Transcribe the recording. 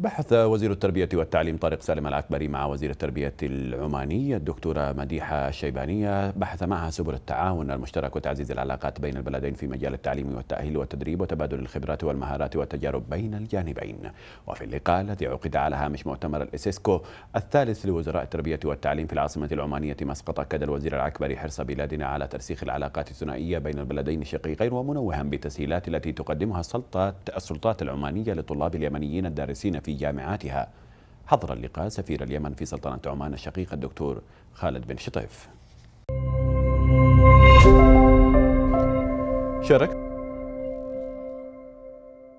بحث وزير التربية والتعليم طارق سالم العكبري مع وزير التربية العماني الدكتورة مديحة الشيبانية بحث معها سبل التعاون المشترك وتعزيز العلاقات بين البلدين في مجال التعليم والتأهيل والتدريب وتبادل الخبرات والمهارات والتجارب بين الجانبين وفي اللقاء الذي عقد على هامش مؤتمر الإسيسكو الثالث لوزراء التربية والتعليم في العاصمة العمانية مسقط أكد الوزير العكبري حرص بلادنا على ترسيخ العلاقات الثنائية بين البلدين الشقيقين ومنوها بالتسهيلات التي تقدمها السلطات العمانية للطلاب اليمنيين الدارسين في في جامعاتها حضر اللقاء سفير اليمن في سلطنة عمان الشقيق الدكتور خالد بن شطيف شارك